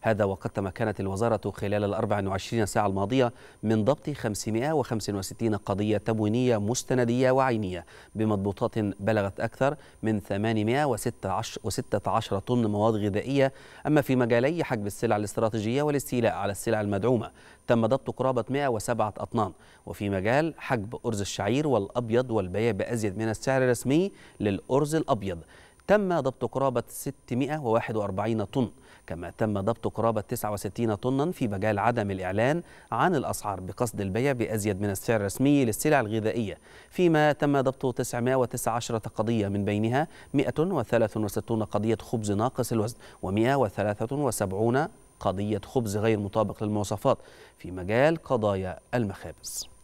هذا وقد تمكنت الوزارة خلال ال 24 ساعة الماضية من ضبط 565 قضية تموينية مستندية وعينية بمضبوطات بلغت أكثر من 816 طن مواد غذائية أما في مجالي حجب السلع الاستراتيجية والاستيلاء على السلع المدعومة تم ضبط قرابة 107 أطنان وفي مجال حجب أرز الشعير والأبيض والبيع بأزيد من السعر الرسمي للأرز الأبيض تم ضبط قرابة 641 طن كما تم ضبط قرابة 69 طنا في مجال عدم الإعلان عن الأسعار بقصد البيع بأزيد من السعر الرسمي للسلع الغذائية فيما تم ضبط 919 قضية من بينها 163 قضية خبز ناقص الوزن و173 قضية خبز غير مطابق للمواصفات في مجال قضايا المخابز